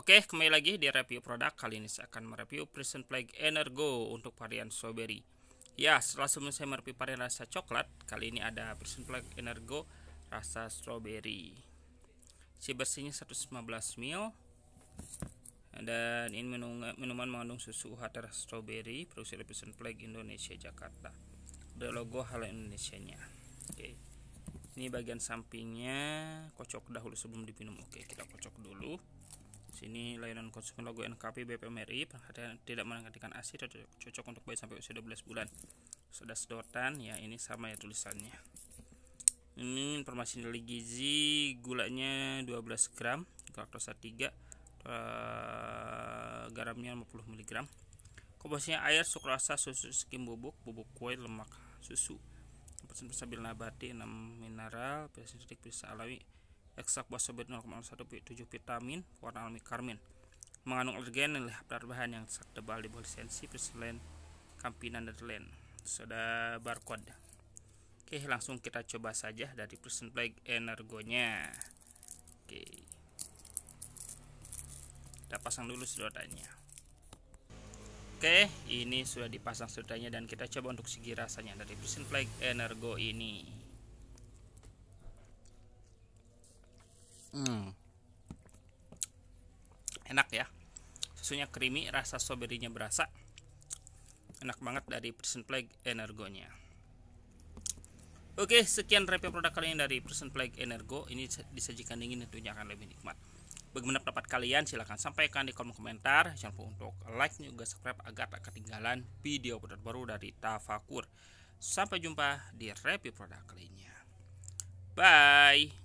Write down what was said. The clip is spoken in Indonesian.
Oke, kembali lagi di review produk. Kali ini saya akan mereview Prison Plague Energo untuk varian strawberry. Ya, setelah sebelum saya mereview varian rasa coklat, kali ini ada Prison Plague Energo rasa strawberry. Si bersihnya 115 ml. Dan ini minuman, mengandung susu UHT rasa strawberry produksi dari Prison Plague Indonesia Jakarta. Ada logo hal Indonesia-nya. Oke. Ini bagian sampingnya kocok dahulu sebelum diminum. Oke, kita kocok dulu sini layanan konsumen logo NKP BPMRI tidak menggantikan ASI cocok untuk bayi sampai usia 12 bulan sudah sedotan ya ini sama ya tulisannya ini informasi nilai gizi gulanya 12 gram laktosa 3 uh, garamnya 50 mg komposisinya air sukrosa susu skim bubuk bubuk kue lemak susu 4% stabil nabati 6 mineral bisa alami ekstrak buah sobit 0,17 vitamin warna alami karmin mengandung alergen dan lihat bahan yang ekstrak tebal di bawah lisensi Presiden Kampinan Netherlands sudah barcode oke langsung kita coba saja dari Presiden Plague Energonya oke kita pasang dulu sedotannya Oke, ini sudah dipasang sedotannya dan kita coba untuk segi rasanya dari Prison Energo ini. Hmm. Enak ya. Susunya creamy, rasa stroberinya berasa. Enak banget dari Prison Plague Energonya. Oke, sekian review produk kali ini dari Prison Plague Energo. Ini disajikan dingin tentunya akan lebih nikmat. Bagaimana pendapat kalian? Silahkan sampaikan di kolom komentar. Jangan lupa untuk like dan juga subscribe agar tak ketinggalan video produk baru dari Tafakur. Sampai jumpa di review produk lainnya. Bye.